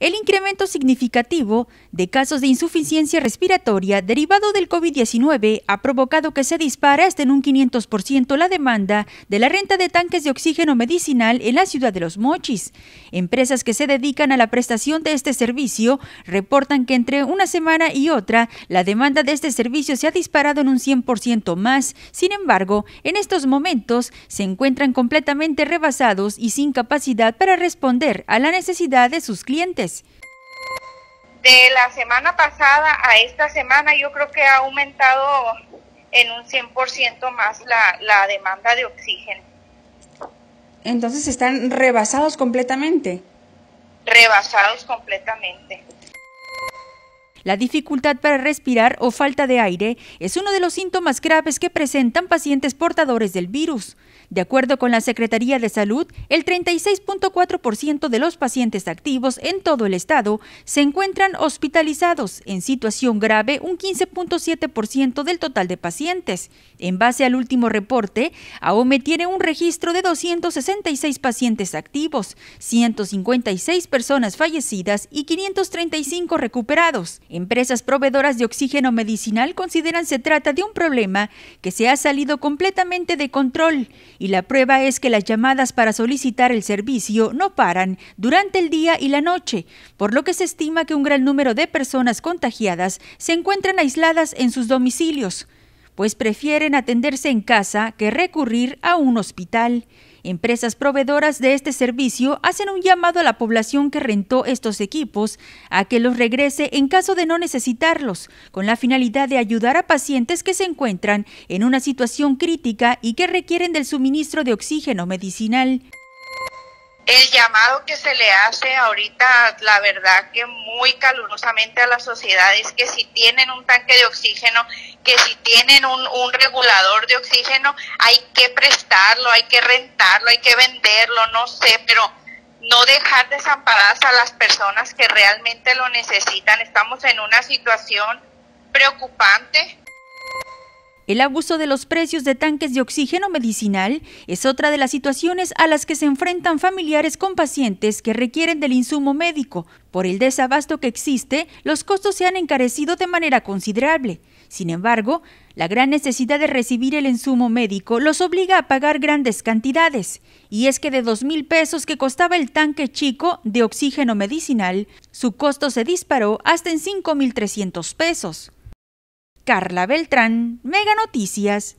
el incremento significativo de casos de insuficiencia respiratoria derivado del COVID-19 ha provocado que se dispare hasta en un 500% la demanda de la renta de tanques de oxígeno medicinal en la ciudad de Los Mochis. Empresas que se dedican a la prestación de este servicio reportan que entre una semana y otra la demanda de este servicio se ha disparado en un 100% más. Sin embargo, en estos momentos se encuentran completamente rebasados y sin capacidad para responder a la necesidad de sus clientes. De la semana pasada a esta semana yo creo que ha aumentado en un 100% más la, la demanda de oxígeno. Entonces están rebasados completamente. Rebasados completamente. La dificultad para respirar o falta de aire es uno de los síntomas graves que presentan pacientes portadores del virus. De acuerdo con la Secretaría de Salud, el 36.4% de los pacientes activos en todo el estado se encuentran hospitalizados, en situación grave un 15.7% del total de pacientes. En base al último reporte, AOME tiene un registro de 266 pacientes activos, 156 personas fallecidas y 535 recuperados. Empresas proveedoras de oxígeno medicinal consideran se trata de un problema que se ha salido completamente de control y la prueba es que las llamadas para solicitar el servicio no paran durante el día y la noche, por lo que se estima que un gran número de personas contagiadas se encuentran aisladas en sus domicilios, pues prefieren atenderse en casa que recurrir a un hospital. Empresas proveedoras de este servicio hacen un llamado a la población que rentó estos equipos a que los regrese en caso de no necesitarlos, con la finalidad de ayudar a pacientes que se encuentran en una situación crítica y que requieren del suministro de oxígeno medicinal el llamado que se le hace ahorita, la verdad que muy calurosamente a la sociedad es que si tienen un tanque de oxígeno, que si tienen un, un regulador de oxígeno, hay que prestarlo, hay que rentarlo, hay que venderlo, no sé, pero no dejar desamparadas a las personas que realmente lo necesitan. Estamos en una situación preocupante el abuso de los precios de tanques de oxígeno medicinal es otra de las situaciones a las que se enfrentan familiares con pacientes que requieren del insumo médico. Por el desabasto que existe, los costos se han encarecido de manera considerable. Sin embargo, la gran necesidad de recibir el insumo médico los obliga a pagar grandes cantidades. Y es que de 2.000 pesos que costaba el tanque chico de oxígeno medicinal, su costo se disparó hasta en 5.300 pesos. Carla Beltrán, Mega Noticias.